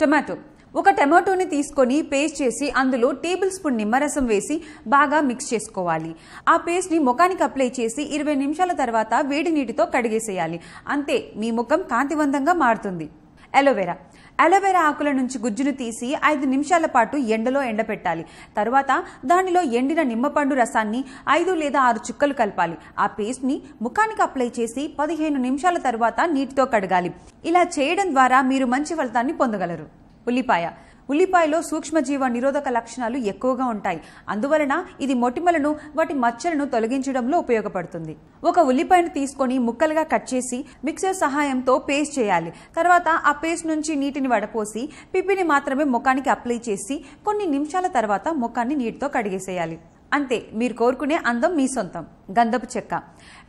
tomato ఒక టమాటోని తీసుకొని paste చేసి అందులో టేబుల్ స్పూన్ నిమ్మరసం వేసి బాగా మిక్స్ చేసుకోవాలి ఆ పేస్ట్ని ముఖానికి అప్లై చేసి ఇరవై నిమిషాల తర్వాత వేడి నీటితో కడిగేసేయాలి అంతే మీ ముఖం కాంతివంతంగా మారుతుంది ఎలోవెరా అలోవెరా ఆకుల నుంచి గుజ్జును తీసి ఐదు నిమిషాల పాటు ఎండలో ఎండపెట్టాలి తరువాత దానిలో ఎండిన నిమ్మపండు రసాన్ని ఐదు లేదా ఆరు చుక్కలు కలపాలి ఆ పేస్ట్ని ముఖానికి అప్లై చేసి పదిహేను నిమిషాల తర్వాత నీటితో కడగాలి ఇలా చేయడం ద్వారా మీరు మంచి ఫలితాన్ని పొందగలరు ఉల్లిపాయ ఉల్లిపాయలో సూక్ష్మజీవ నిరోధక లక్షణాలు ఎక్కువగా ఉంటాయి అందువలన ఇది మొటిమలను వాటి మచ్చలను తొలగించడంలో ఉపయోగపడుతుంది ఒక ఉల్లిపాయను తీసుకొని ముక్కలుగా కట్ చేసి మిక్సర్ సహాయంతో పేస్ట్ చేయాలి తర్వాత ఆ పేస్ట్ నుంచి నీటిని వడపోసి పిప్పిని మాత్రమే ముఖానికి అప్లై చేసి కొన్ని నిమిషాల తర్వాత ముఖాన్ని నీటితో కడిగేసేయాలి అంతే మీరు కోరుకునే అందం మీ సొంతం గంధపు చెక్క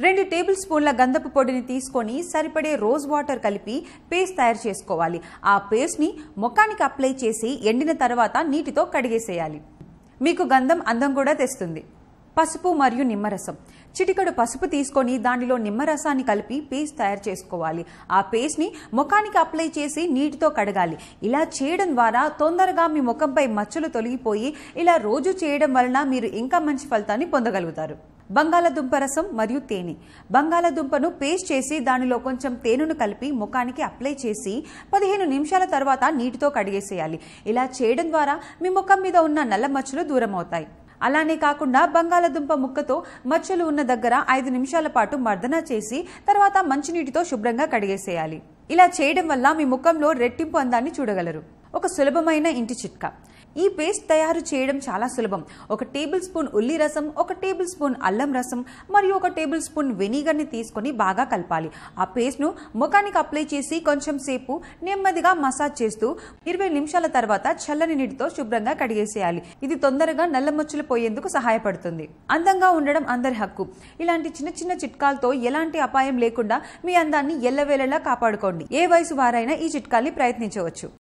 రెండు టేబుల్ స్పూన్ల గంధపు పొడిని తీసుకొని సరిపడే రోజ్ వాటర్ కలిపి పేస్ట్ తయారు చేసుకోవాలి ఆ పేస్ట్ని ముఖానికి అప్లై చేసి ఎండిన తర్వాత నీటితో కడిగేసేయాలి మీకు గంధం అందం కూడా తెస్తుంది పసుపు మరియు నిమ్మరసం చిటికడు పసుపు తీసుకొని దానిలో నిమ్మరసాన్ని కలిపి పేస్ట్ తయారు చేసుకోవాలి ఆ పేస్ట్ని ముఖానికి అప్లై చేసి నీటితో కడగాలి ఇలా చేయడం ద్వారా తొందరగా మీ ముఖంపై మచ్చలు తొలగిపోయి ఇలా రోజు చేయడం వలన మీరు ఇంకా మంచి ఫలితాన్ని పొందగలుగుతారు బంగాళదుంప రసం మరియు తేనె బంగాళదుంపను పేస్ట్ చేసి దానిలో కొంచెం తేనెను కలిపి ముఖానికి అప్లై చేసి పదిహేను నిమిషాల తర్వాత నీటితో కడిగేసేయాలి ఇలా చేయడం ద్వారా మీ ముఖం మీద ఉన్న నల్ల మచ్చలు దూరం అవుతాయి అలానే కాకుండా బంగాళదుంప ముక్కతో మచ్చలు ఉన్న దగ్గర ఐదు నిమిషాల పాటు మర్దన చేసి తర్వాత మంచినీటితో శుభ్రంగా కడిగేసేయాలి ఇలా చేయడం వల్ల మీ ముఖంలో రెట్టింపు అందాన్ని చూడగలరు ఒక సులభమైన ఇంటి చిట్కా ఈ పేస్ట్ తయారు చేయడం చాలా సులభం ఒక టేబుల్ స్పూన్ ఉల్లి రసం ఒక టేబుల్ స్పూన్ అల్లం రసం మరియు ఒక టేబుల్ స్పూన్ వెనిగర్ని తీసుకొని బాగా కలపాలి ఆ పేస్ట్ను ముఖానికి అప్లై చేసి కొంచెం సేపు నెమ్మదిగా మసాజ్ చేస్తూ ఇరవై నిమిషాల తర్వాత చల్లని నీటితో శుభ్రంగా కడిగేసేయాలి ఇది తొందరగా నల్ల మచ్చులు పోయేందుకు సహాయపడుతుంది అందంగా ఉండడం అందరి హక్కు ఇలాంటి చిన్న చిన్న చిట్కాలతో ఎలాంటి అపాయం లేకుండా మీ అందాన్ని ఎల్లవేళలా కాపాడుకోండి ఏ వయసు వారైనా ఈ చిట్కాల్ని ప్రయత్నించవచ్చు